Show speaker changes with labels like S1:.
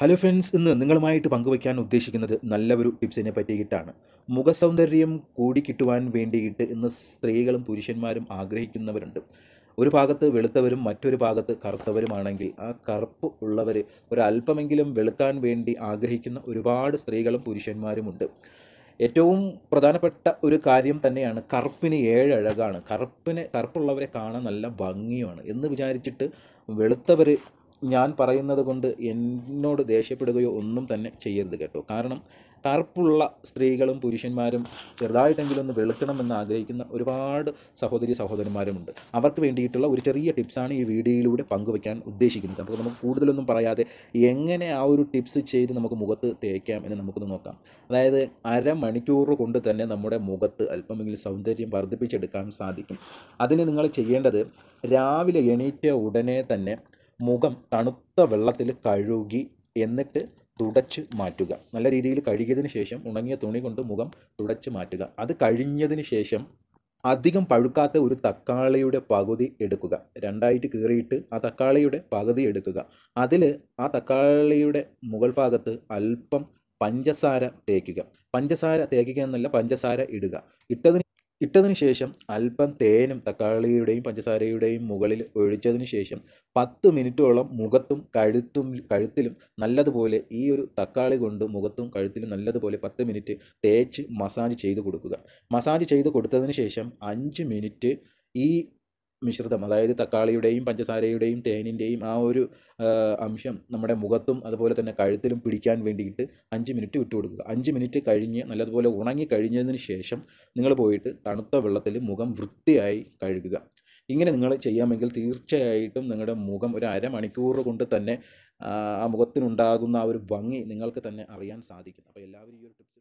S1: hello friends ഇന്ന് നിങ്ങളുമായിട്ട് പങ്കുവയ്ക്കാൻ ഉദ്ദേശിക്കുന്നത് നല്ല ഒരു ടിപ്സിനെ പറ്റിയിട്ടാണ് മുഖസൗന്ദര്യം കൂടി കിട്ടുവാൻ വേണ്ടിയിട്ട് ഇന്ന് സ്ത്രീകളും പുരുഷന്മാരും ആഗ്രഹിക്കുന്നവരുണ്ട് ഒരു ഭാഗത്ത് വെളുത്തവരും മറ്റൊരു ഭാഗത്ത് കറുത്തവരുമാണെങ്കിൽ ആ കറുപ്പ് ഉള്ളവർ ഒരല്പമെങ്കിലും വെളുക്കാൻ വേണ്ടി ആഗ്രഹിക്കുന്ന ഒരുപാട് സ്ത്രീകളും പുരുഷന്മാരുമുണ്ട് ഏറ്റവും പ്രധാനപ്പെട്ട ഒരു കാര്യം തന്നെയാണ് കറുപ്പിന് ഏഴഴകാണ് കറുപ്പിനെ കറുപ്പുള്ളവരെ കാണാൻ നല്ല ഭംഗിയാണ് എന്ന് വിചാരിച്ചിട്ട് വെളുത്തവർ ഞാൻ പറയുന്നത് കൊണ്ട് എന്നോട് ദേഷ്യപ്പെടുകയോ ഒന്നും തന്നെ ചെയ്യരുത് കേട്ടോ കാരണം കറുപ്പുള്ള സ്ത്രീകളും പുരുഷന്മാരും ചെറുതായിട്ടെങ്കിലും ഒന്ന് വെളുക്കണമെന്ന് ആഗ്രഹിക്കുന്ന ഒരുപാട് സഹോദരി സഹോദരന്മാരുമുണ്ട് അവർക്ക് വേണ്ടിയിട്ടുള്ള ഒരു ചെറിയ ടിപ്സാണ് ഈ വീഡിയോയിലൂടെ പങ്കുവയ്ക്കാൻ ഉദ്ദേശിക്കുന്നത് അപ്പോൾ നമുക്ക് കൂടുതലൊന്നും പറയാതെ എങ്ങനെ ആ ഒരു ടിപ്സ് ചെയ്ത് നമുക്ക് മുഖത്ത് തേക്കാം എന്ന് നമുക്കൊന്ന് നോക്കാം അതായത് അരമണിക്കൂർ കൊണ്ട് തന്നെ നമ്മുടെ മുഖത്ത് അല്പമെങ്കിലും സൗന്ദര്യം വർദ്ധിപ്പിച്ചെടുക്കാൻ സാധിക്കും അതിന് നിങ്ങൾ ചെയ്യേണ്ടത് രാവിലെ എണീറ്റ ഉടനെ തന്നെ മുഖം തണുത്ത വെള്ളത്തിൽ കഴുകി എന്നിട്ട് തുടച്ച് മാറ്റുക നല്ല രീതിയിൽ കഴുകിയതിന് ശേഷം ഉണങ്ങിയ തുണി കൊണ്ട് മുഖം തുടച്ച് മാറ്റുക അത് കഴിഞ്ഞതിന് ശേഷം അധികം പഴുക്കാത്ത ഒരു തക്കാളിയുടെ പകുതി എടുക്കുക രണ്ടായിട്ട് കീറിയിട്ട് ആ തക്കാളിയുടെ പകുതി എടുക്കുക അതിൽ ആ തക്കാളിയുടെ മുകൾ ഭാഗത്ത് അല്പം പഞ്ചസാര തേക്കുക പഞ്ചസാര തേക്കുക എന്നല്ല പഞ്ചസാര ഇടുക ഇട്ടതിന് ഇട്ടതിന് ശേഷം അല്പം തേനും തക്കാളിയുടെയും പഞ്ചസാരയുടെയും മുകളിൽ ഒഴിച്ചതിന് ശേഷം പത്ത് മിനിറ്റോളം മുഖത്തും കഴുത്തും കഴുത്തിലും നല്ലതുപോലെ ഈ ഒരു തക്കാളി കൊണ്ട് മുഖത്തും കഴുത്തിലും നല്ലതുപോലെ പത്ത് മിനിറ്റ് തേച്ച് മസാജ് ചെയ്ത് കൊടുക്കുക മസാജ് ചെയ്ത് കൊടുത്തതിന് ശേഷം അഞ്ച് മിനിറ്റ് ഈ മിശ്രിതം അതായത് തക്കാളിയുടെയും പഞ്ചസാരയുടെയും തേനിൻ്റെയും ആ ഒരു അംശം നമ്മുടെ മുഖത്തും അതുപോലെ തന്നെ കഴുത്തിലും പിടിക്കാൻ വേണ്ടിയിട്ട് അഞ്ച് മിനിറ്റ് വിട്ടു കൊടുക്കുക അഞ്ച് മിനിറ്റ് കഴിഞ്ഞ് നല്ലതുപോലെ ഉണങ്ങി കഴിഞ്ഞതിന് ശേഷം നിങ്ങൾ പോയിട്ട് തണുത്ത വെള്ളത്തിൽ മുഖം വൃത്തിയായി കഴുകുക ഇങ്ങനെ നിങ്ങൾ ചെയ്യാമെങ്കിൽ തീർച്ചയായിട്ടും നിങ്ങളുടെ മുഖം ഒരു അരമണിക്കൂർ കൊണ്ട് തന്നെ ആ മുഖത്തിനുണ്ടാകുന്ന ആ ഒരു ഭംഗി നിങ്ങൾക്ക് തന്നെ അറിയാൻ സാധിക്കും അപ്പോൾ എല്ലാവരും ഈ ഒരു